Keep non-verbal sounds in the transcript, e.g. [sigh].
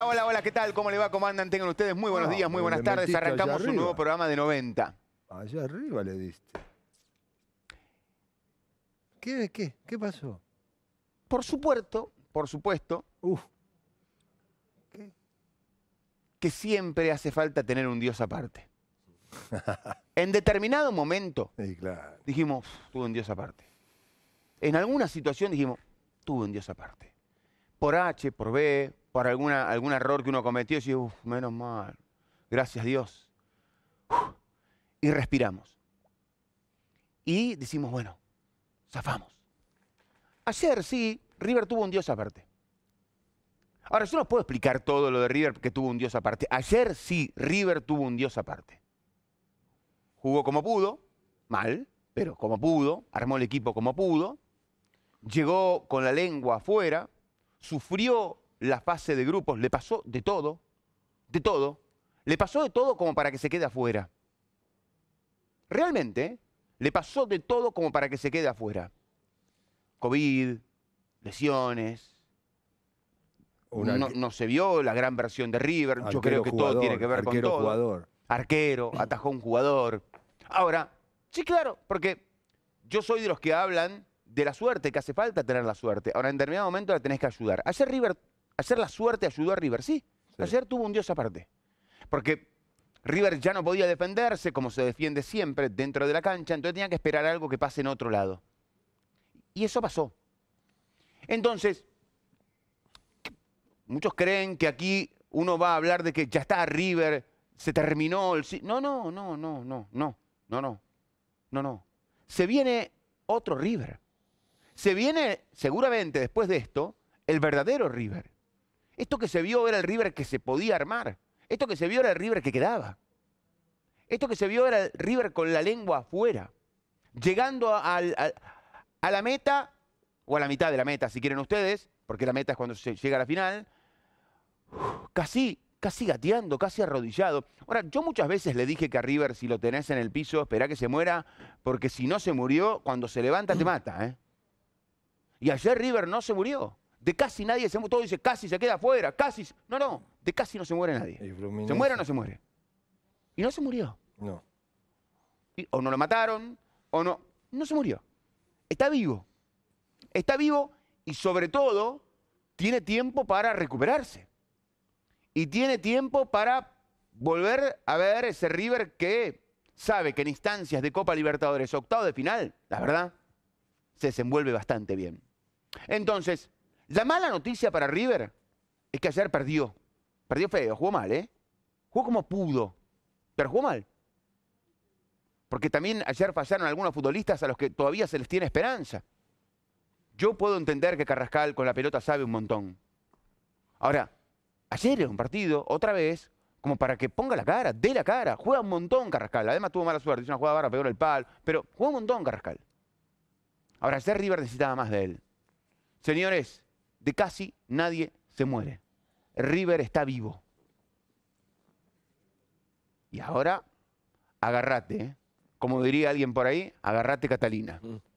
Hola, hola, ¿qué tal? ¿Cómo le va? ¿Cómo andan? Tengan ustedes muy buenos ah, días, muy buenas tardes. Arrancamos un nuevo programa de 90. Allá arriba le diste. ¿Qué, qué, qué pasó? Por supuesto, por supuesto, ¿Qué? que siempre hace falta tener un Dios aparte. [laughs] en determinado momento dijimos, tuvo tuve un Dios aparte. En alguna situación dijimos, tuve un Dios aparte. Por H, por B, por alguna, algún error que uno cometió y menos mal, gracias Dios. y respiramos. Y decimos, bueno, zafamos. Ayer sí, River tuvo un Dios aparte. Ahora, yo no puedo explicar todo lo de River que tuvo un Dios aparte. Ayer sí, River tuvo un Dios aparte. Jugó como pudo, mal, pero como pudo, armó el equipo como pudo, llegó con la lengua afuera, sufrió la fase de grupos, le pasó de todo, de todo, le pasó de todo como para que se quede afuera. Realmente, le pasó de todo como para que se quede afuera. COVID, lesiones. no, se vio la gran versión de River. Yo creo que todo tiene que ver con todo. Jugador. Arquero, [clears throat] atajó un jugador. Ahora, sí, claro, porque yo soy de los que hablan de la suerte, que hace falta tener la suerte. Ahora, en determinado momento la tenés que ayudar. Ayer River Hacer la suerte ayudó a River, sí. sí. Ayer tuvo un dios aparte. Porque River ya no podía defenderse como se defiende siempre dentro de la cancha, entonces tenía que esperar algo que pase en otro lado. Y eso pasó. Entonces, muchos creen que aquí uno va a hablar de que ya está River, se terminó el... No, no, no, no, no, no, no, no, no, no. Se viene otro River. Se viene, seguramente después de esto, el verdadero River. Esto que se vio era el River que se podía armar. Esto que se vio era el River que quedaba. Esto que se vio era el River con la lengua afuera. Llegando a, la meta, o a la mitad de la meta, si quieren ustedes, porque la meta es cuando se llega a la final, casi, casi gateando, casi arrodillado. Ahora, yo muchas veces le dije que a River, si lo tenés en el piso, espera que se muera, porque si no se murió, cuando se levanta te mata. ¿eh? Y ayer River no se murió. De casi nadie se Todo dice casi se queda afuera, casi. No, no, de casi no se muere nadie. ¿Se muere o no se muere? Y no se murió. No. o no lo mataron, o no. No se murió. Está vivo. Está vivo y sobre todo tiene tiempo para recuperarse. Y tiene tiempo para volver a ver ese River que sabe que en instancias de Copa Libertadores, octavo de final, la verdad, se desenvuelve bastante bien. Entonces, la mala noticia para River es que ayer perdió. Perdió feo, jugó mal, ¿eh? Jugó como pudo, pero jugó mal. Porque también ayer fallaron algunos futbolistas a los que todavía se les tiene esperanza. Yo puedo entender que Carrascal con la pelota sabe un montón. Ahora, ayer es un partido, otra vez, como para que ponga la cara, dé la cara. Juega un montón Carrascal. Además tuvo mala suerte, hizo una jugada barra, peor el palo, pero juega un montón Carrascal. Ahora, ayer River necesitaba más de él. Señores, de casi nadie se muere. River está vivo. Y ahora, agarrate. ¿eh? Como diría alguien por ahí, agarrate Catalina. Mm.